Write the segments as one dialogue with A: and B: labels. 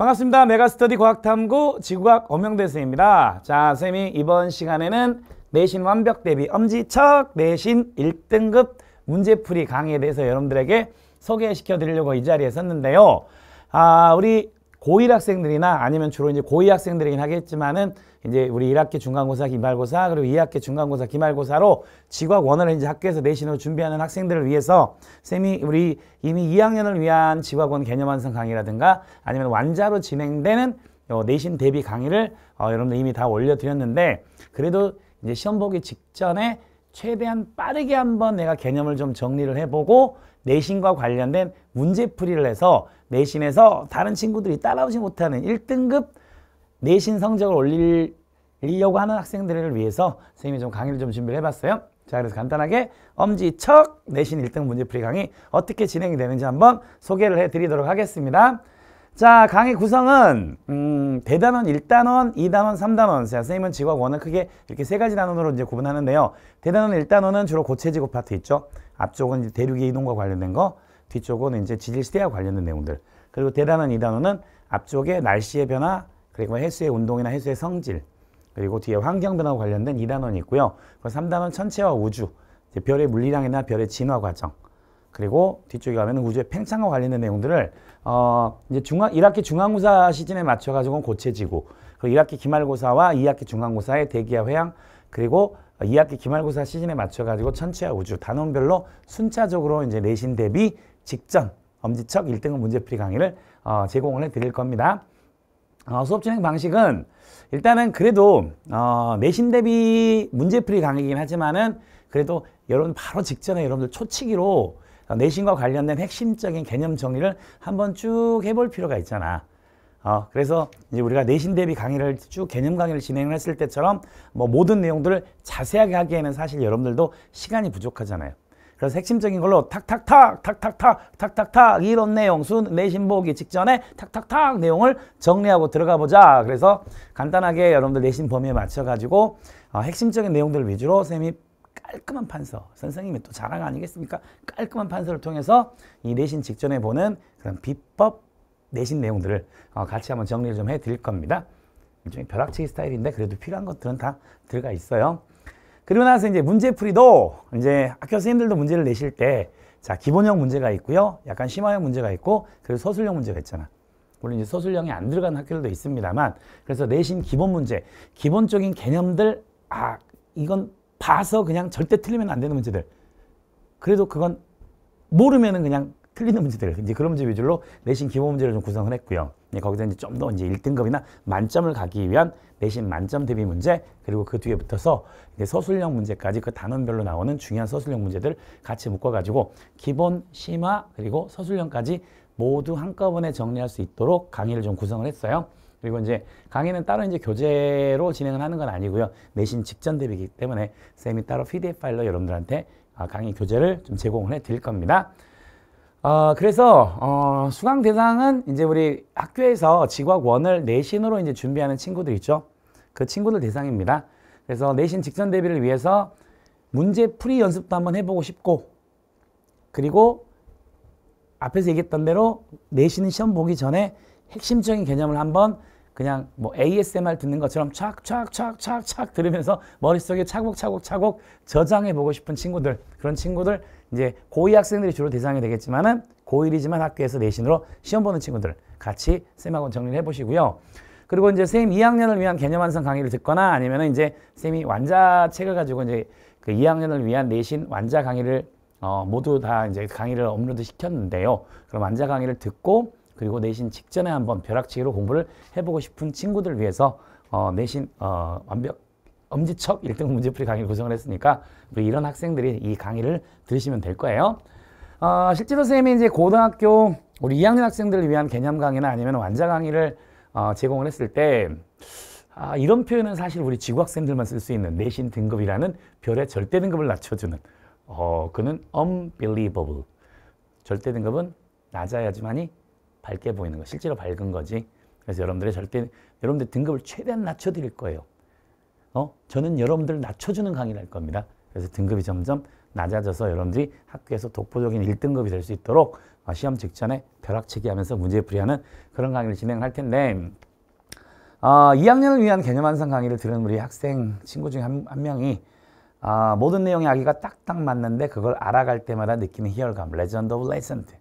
A: 반갑습니다. 메가스터디 과학탐구 지구학 엄영대 선생입니다. 자, 선생님이 이번 시간에는 내신 완벽 대비 엄지척 내신 1등급 문제풀이 강의에 대해서 여러분들에게 소개시켜 드리려고 이 자리에 섰는데요. 아, 우리 고1 학생들이나 아니면 주로 이제 고2 학생들이긴 하겠지만은 이제 우리 1학기 중간고사, 기말고사 그리고 2학기 중간고사, 기말고사로 지각 원을를 이제 학교에서 내신으로 준비하는 학생들을 위해서 쌤이 우리 이미 2학년을 위한 지각원 개념 완성 강의라든가 아니면 완자로 진행되는 어, 내신 대비 강의를 어, 여러분들 이미 다 올려드렸는데 그래도 이제 시험 보기 직전에 최대한 빠르게 한번 내가 개념을 좀 정리를 해보고 내신과 관련된 문제풀이를 해서 내신에서 다른 친구들이 따라오지 못하는 1등급 내신 성적을 올리려고 하는 학생들을 위해서 선생님이 좀 강의를 좀 준비를 해봤어요. 자, 그래서 간단하게 엄지척 내신 1등 문제풀이 강의 어떻게 진행이 되는지 한번 소개를 해드리도록 하겠습니다. 자, 강의 구성은 음, 대단원, 1단원, 2단원, 3단원. 자, 선생님은 직업, 원을 크게 이렇게 세 가지 단원으로 이제 구분하는데요. 대단원, 1단원은 주로 고체지구 파트 있죠. 앞쪽은 이제 대륙의 이동과 관련된 거, 뒤쪽은 이제 지질시대와 관련된 내용들. 그리고 대단원, 2단원은 앞쪽에 날씨의 변화, 그리고 해수의 운동이나 해수의 성질, 그리고 뒤에 환경 변화와 관련된 2단원이 있고요. 그 3단원 천체와 우주, 이제 별의 물리량이나 별의 진화 과정, 그리고 뒤쪽에 가면 우주의 팽창과 관련된 내용들을 어 이제 중학 1학기 중간고사 시즌에 맞춰 가지고 고체지구 그리고 1학기 기말고사와 2학기 중간고사의 대기와 회양 그리고 2학기 기말고사 시즌에 맞춰 가지고 천체와 우주 단원별로 순차적으로 이제 내신 대비 직전 엄지척 1등급 문제풀이 강의를 어 제공을 해 드릴 겁니다. 어, 수업 진행 방식은 일단은 그래도 어, 내신 대비 문제풀이 강의이긴 하지만은 그래도 여러분 바로 직전에 여러분들 초치기로 어, 내신과 관련된 핵심적인 개념 정리를 한번 쭉 해볼 필요가 있잖아. 어, 그래서 이제 우리가 내신 대비 강의를 쭉 개념 강의를 진행을 했을 때처럼 뭐 모든 내용들을 자세하게 하기에는 사실 여러분들도 시간이 부족하잖아요. 그래서 핵심적인 걸로 탁탁탁 탁탁탁 탁탁탁 이런 내용 순 내신 보기 직전에 탁탁탁 내용을 정리하고 들어가 보자. 그래서 간단하게 여러분들 내신 범위에 맞춰 가지고 어, 핵심적인 내용들 위주로 쌤이 깔끔한 판서 선생님이 또 자랑 아니겠습니까? 깔끔한 판서를 통해서 이 내신 직전에 보는 그런 비법 내신 내용들을 어, 같이 한번 정리를 좀 해 드릴 겁니다. 일종의 벼락치기 스타일인데 그래도 필요한 것들은 다 들어가 있어요. 그리고 나서 이제 문제풀이도 이제 학교 선생님들도 문제를 내실 때 자, 기본형 문제가 있고요. 약간 심화형 문제가 있고 그리고 서술형 문제가 있잖아. 물론 이제 서술형이 안 들어간 학교들도 있습니다만 그래서 내신 기본 문제, 기본적인 개념들 아, 이건 봐서 그냥 절대 틀리면 안 되는 문제들. 그래도 그건 모르면은 그냥 틀리는 문제들 이제 그런 문제 위주로 내신 기본 문제를 좀 구성을 했고요. 예, 거기서 이제 좀 더 이제 1등급이나 만점을 가기 위한 내신 만점 대비 문제 그리고 그 뒤에 붙어서 이제 서술형 문제까지 그 단원별로 나오는 중요한 서술형 문제들 같이 묶어가지고 기본 심화 그리고 서술형까지 모두 한꺼번에 정리할 수 있도록 강의를 좀 구성을 했어요. 그리고 이제 강의는 따로 이제 교재로 진행을 하는 건 아니고요. 내신 직전 대비이기 때문에 쌤이 따로 PDF 파일로 여러분들한테 아, 강의 교재를 좀 제공을 해 드릴 겁니다. 어, 그래서 어, 수강 대상은 이제 우리 학교에서 직학원을 내신으로 이제 준비하는 친구들 있죠. 그 친구들 대상입니다. 그래서 내신 직전 대비를 위해서 문제 풀이 연습도 한번 해보고 싶고 그리고 앞에서 얘기했던 대로 내신 시험 보기 전에 핵심적인 개념을 한번 그냥 뭐 ASMR 듣는 것처럼 착착착착착 들으면서 머릿속에 차곡차곡차곡 저장해 보고 싶은 친구들 그런 친구들 이제 고2 학생들이 주로 대상이 되겠지만은 고1이지만 학교에서 내신으로 시험 보는 친구들 같이 쌤하고 정리를 해보시고요. 그리고 이제 쌤 2학년을 위한 개념 완성 강의를 듣거나 아니면 은 이제 쌤이 완자책을 가지고 이제 그 2학년을 위한 내신 완자 강의를 어, 모두 다 이제 강의를 업로드 시켰는데요. 그럼 완자 강의를 듣고 그리고 내신 직전에 한번 벼락치기로 공부를 해보고 싶은 친구들 을 위해서 어, 내신 어, 완벽 엄지척 일등 문제풀이 강의를 구성을 했으니까 우리 이런 학생들이 이 강의를 들으시면 될 거예요. 어, 실제로 선생님이 이제 고등학교 우리 2학년 학생들을 위한 개념 강의나 아니면 완자 강의를 어, 제공을 했을 때 아, 이런 표현은 사실 우리 지구학생들만 쓸 수 있는 내신 등급이라는 별의 절대 등급을 낮춰주는 어, 그는 unbelievable 절대 등급은 낮아야지만이 밝게 보이는 거, 실제로 밝은 거지. 그래서 여러분들이 절대, 여러분들 등급을 최대한 낮춰드릴 거예요. 어? 저는 여러분들을 낮춰주는 강의를 할 겁니다. 그래서 등급이 점점 낮아져서 여러분들이 학교에서 독보적인 1등급이 될 수 있도록 어, 시험 직전에 벼락치기 하면서 문제풀이하는 그런 강의를 진행할 텐데 어, 아, 2학년을 위한 개념 완성 강의를 들은 우리 학생 친구 중에 한, 한 명이 아, 모든 내용의 아기가 딱딱 맞는데 그걸 알아갈 때마다 느끼는 희열감 레전드 오브 레전드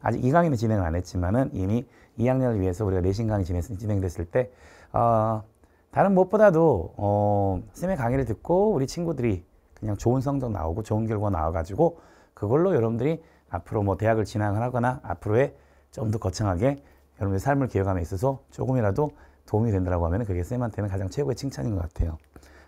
A: 아직 이 강의는 진행을 안 했지만은 이미 2학년을 위해서 우리가 내신 네 강의 진행됐을 때 어, 다른 무엇보다도 어, 쌤의 강의를 듣고 우리 친구들이 그냥 좋은 성적 나오고 좋은 결과 나와가지고 그걸로 여러분들이 앞으로 뭐 대학을 진학을 하거나 앞으로의 좀 더 거창하게 여러분의 삶을 기획함에 있어서 조금이라도 도움이 된다고 하면 그게 쌤한테는 가장 최고의 칭찬인 것 같아요.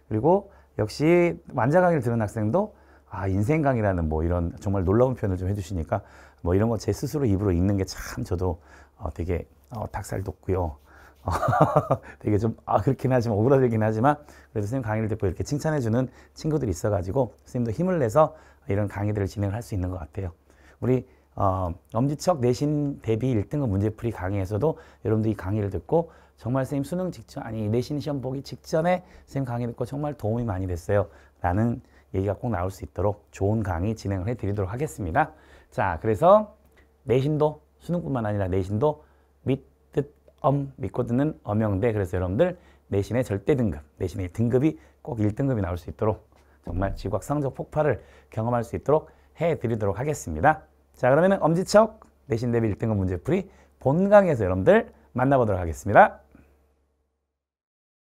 A: 그리고 역시 완자 강의를 들은 학생도 아 인생 강의라는 뭐 이런 정말 놀라운 표현을 좀 해주시니까 뭐 이런 거 제 스스로 입으로 읽는 게 참 저도 어, 되게 어, 닭살 돋고요. 되게 좀, 아, 그렇긴 하지만, 오그라들긴 하지만, 그래도 선생님 강의를 듣고 이렇게 칭찬해주는 친구들이 있어가지고, 선생님도 힘을 내서 이런 강의들을 진행을 할 수 있는 것 같아요. 우리, 어, 엄지척 내신 대비 1등급 문제풀이 강의에서도 여러분들이 강의를 듣고, 정말 선생님 수능 직전, 아니, 내신 시험 보기 직전에 선생님 강의 듣고 정말 도움이 많이 됐어요. 라는 얘기가 꼭 나올 수 있도록 좋은 강의 진행을 해드리도록 하겠습니다. 자, 그래서 내신도 수능뿐만 아니라 내신도 밑, 뜻, 엄, 믿고 듣는 엄영대 그래서 여러분들 내신의 절대 등급, 내신의 등급이 꼭 1등급이 나올 수 있도록 정말 지구학 성적 폭발을 경험할 수 있도록 해드리도록 하겠습니다. 자, 그러면 엄지척 내신 대비 1등급 문제풀이 본강에서 여러분들 만나보도록 하겠습니다.